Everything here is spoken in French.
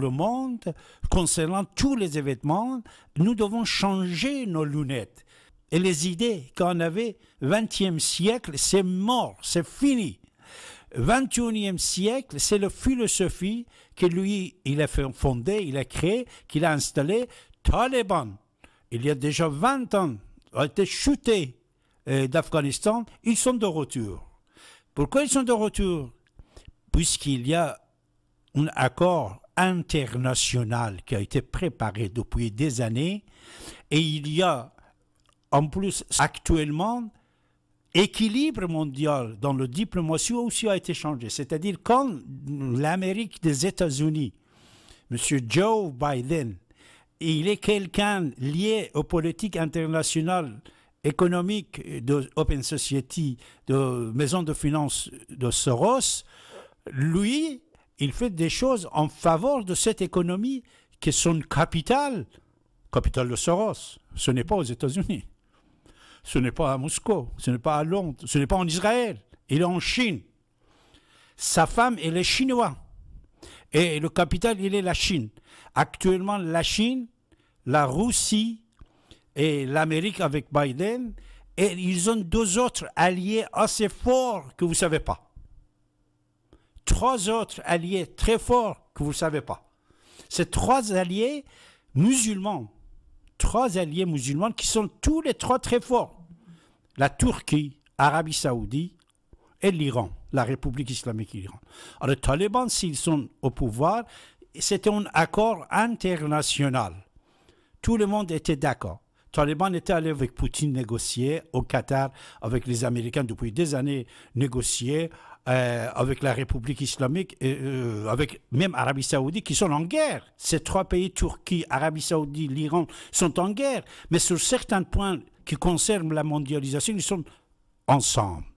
le monde, concernant tous les événements, nous devons changer nos lunettes. Et les idées qu'on avait, 20e siècle, c'est mort, c'est fini. 21e siècle, c'est la philosophie que lui, il a fondée, il a créée, qu'il a installée, Taliban. Il y a déjà 20 ans, ont été chutés euh, d'Afghanistan, ils sont de retour. Pourquoi ils sont de retour Puisqu'il y a un accord international qui a été préparé depuis des années. Et il y a en plus actuellement équilibre mondial dans le diplomatie aussi a été changé. C'est-à-dire quand l'Amérique des États-Unis, M. Joe Biden, il est quelqu'un lié aux politiques internationales, économiques de Open Society, de maison de finance de Soros, lui, il fait des choses en faveur de cette économie qui est son capital, capital de Soros. Ce n'est pas aux États-Unis, ce n'est pas à Moscou, ce n'est pas à Londres, ce n'est pas en Israël, il est en Chine. Sa femme, elle est chinoise. Et le capital, il est la Chine. Actuellement, la Chine, la Russie et l'Amérique avec Biden, et ils ont deux autres alliés assez forts que vous ne savez pas trois autres alliés très forts que vous ne savez pas. Ces trois alliés musulmans, trois alliés musulmans qui sont tous les trois très forts. La Turquie, l'Arabie saoudite et l'Iran, la République islamique d'Iran. Alors les talibans, s'ils sont au pouvoir, c'était un accord international. Tout le monde était d'accord. Taliban étaient allés avec Poutine négocier au Qatar, avec les Américains depuis des années, négocier euh, avec la République islamique, euh, avec même Arabie saoudite, qui sont en guerre. Ces trois pays, Turquie, Arabie saoudite, l'Iran, sont en guerre. Mais sur certains points qui concernent la mondialisation, ils sont ensemble.